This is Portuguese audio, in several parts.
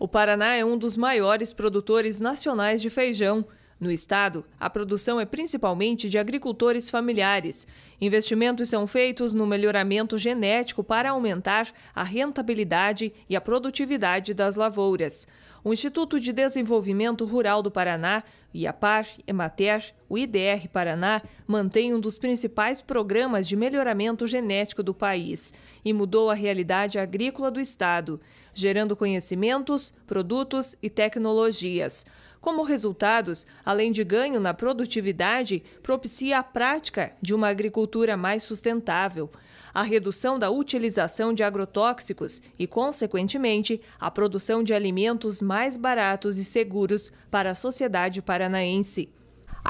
O Paraná é um dos maiores produtores nacionais de feijão. No estado, a produção é principalmente de agricultores familiares. Investimentos são feitos no melhoramento genético para aumentar a rentabilidade e a produtividade das lavouras. O Instituto de Desenvolvimento Rural do Paraná, IAPAR, EMATER, o IDR Paraná mantém um dos principais programas de melhoramento genético do país e mudou a realidade agrícola do estado, gerando conhecimentos, produtos e tecnologias. Como resultados, além de ganho na produtividade, propicia a prática de uma agricultura mais sustentável – a redução da utilização de agrotóxicos e, consequentemente, a produção de alimentos mais baratos e seguros para a sociedade paranaense.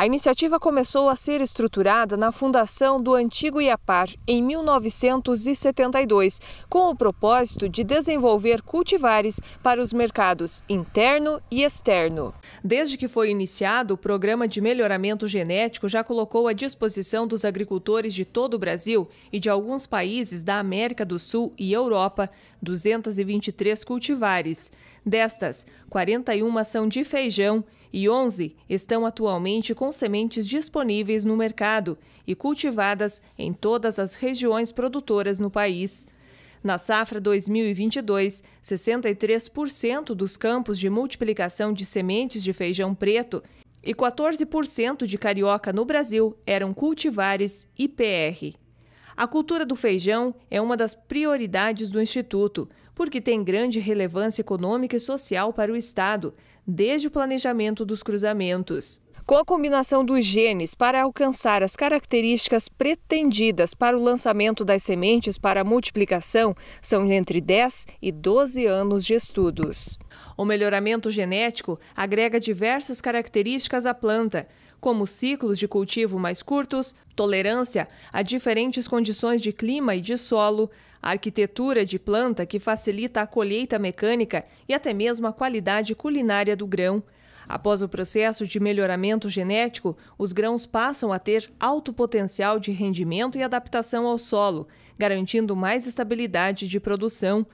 A iniciativa começou a ser estruturada na fundação do antigo IAPAR em 1972, com o propósito de desenvolver cultivares para os mercados interno e externo. Desde que foi iniciado, o programa de melhoramento genético já colocou à disposição dos agricultores de todo o Brasil e de alguns países da América do Sul e Europa 223 cultivares. Destas, 41 são de feijão e 11 estão atualmente com sementes disponíveis no mercado e cultivadas em todas as regiões produtoras no país. Na safra 2022, 63% dos campos de multiplicação de sementes de feijão preto e 14% de carioca no Brasil eram cultivares IPR. A cultura do feijão é uma das prioridades do Instituto, porque tem grande relevância econômica e social para o Estado, desde o planejamento dos cruzamentos. Com a combinação dos genes para alcançar as características pretendidas para o lançamento das sementes para multiplicação, são entre 10 e 12 anos de estudos. O melhoramento genético agrega diversas características à planta, como ciclos de cultivo mais curtos, tolerância a diferentes condições de clima e de solo, arquitetura de planta que facilita a colheita mecânica e até mesmo a qualidade culinária do grão. Após o processo de melhoramento genético, os grãos passam a ter alto potencial de rendimento e adaptação ao solo, garantindo mais estabilidade de produção.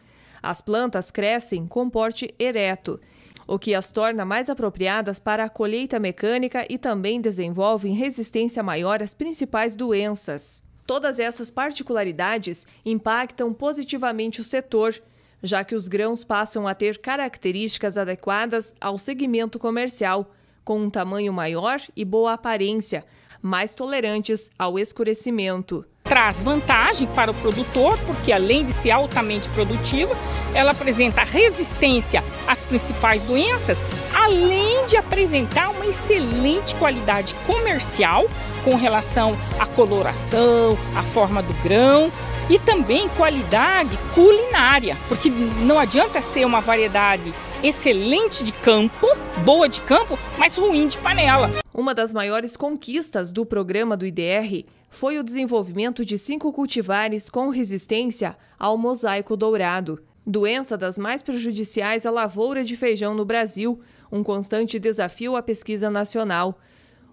As plantas crescem com porte ereto, o que as torna mais apropriadas para a colheita mecânica e também desenvolvem resistência maior às principais doenças. Todas essas particularidades impactam positivamente o setor, já que os grãos passam a ter características adequadas ao segmento comercial, com um tamanho maior e boa aparência, mais tolerantes ao escurecimento traz vantagem para o produtor, porque além de ser altamente produtiva, ela apresenta resistência às principais doenças além de apresentar uma excelente qualidade comercial com relação à coloração, à forma do grão e também qualidade culinária, porque não adianta ser uma variedade excelente de campo, boa de campo, mas ruim de panela. Uma das maiores conquistas do programa do IDR foi o desenvolvimento de cinco cultivares com resistência ao mosaico dourado. Doença das mais prejudiciais à lavoura de feijão no Brasil, um constante desafio à pesquisa nacional.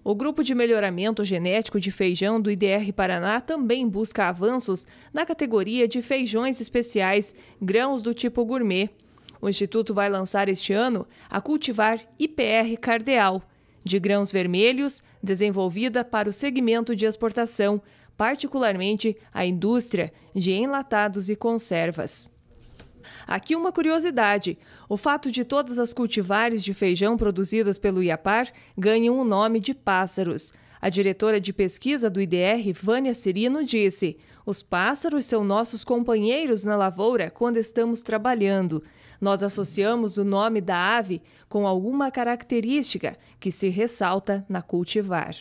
O Grupo de Melhoramento Genético de Feijão do IDR Paraná também busca avanços na categoria de feijões especiais, grãos do tipo gourmet. O Instituto vai lançar este ano a cultivar IPR Cardeal, de grãos vermelhos, desenvolvida para o segmento de exportação, particularmente a indústria de enlatados e conservas. Aqui uma curiosidade: o fato de todas as cultivares de feijão produzidas pelo Iapar ganham o nome de pássaros. A diretora de pesquisa do IDR, Vânia Cirino, disse: Os pássaros são nossos companheiros na lavoura quando estamos trabalhando. Nós associamos o nome da ave com alguma característica que se ressalta na cultivar.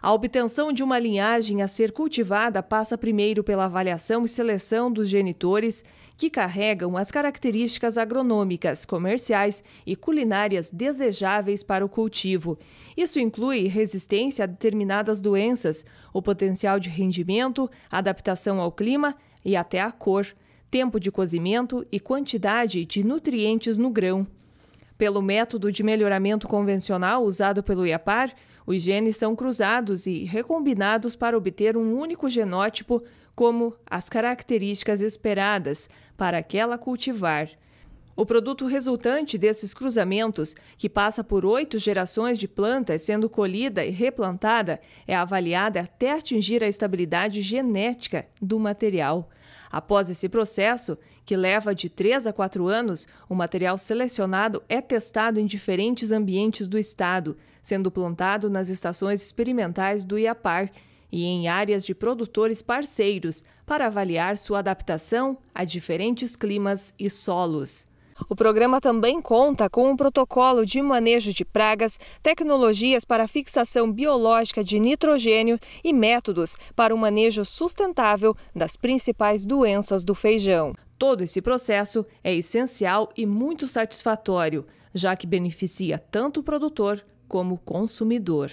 A obtenção de uma linhagem a ser cultivada passa primeiro pela avaliação e seleção dos genitores que carregam as características agronômicas, comerciais e culinárias desejáveis para o cultivo. Isso inclui resistência a determinadas doenças, o potencial de rendimento, adaptação ao clima e até a cor, tempo de cozimento e quantidade de nutrientes no grão. Pelo método de melhoramento convencional usado pelo IAPAR, os genes são cruzados e recombinados para obter um único genótipo, como as características esperadas para aquela cultivar. O produto resultante desses cruzamentos, que passa por oito gerações de plantas sendo colhida e replantada, é avaliada até atingir a estabilidade genética do material. Após esse processo, que leva de 3 a 4 anos, o material selecionado é testado em diferentes ambientes do estado, sendo plantado nas estações experimentais do IAPAR e em áreas de produtores parceiros, para avaliar sua adaptação a diferentes climas e solos. O programa também conta com um protocolo de manejo de pragas, tecnologias para fixação biológica de nitrogênio e métodos para o manejo sustentável das principais doenças do feijão. Todo esse processo é essencial e muito satisfatório, já que beneficia tanto o produtor como o consumidor.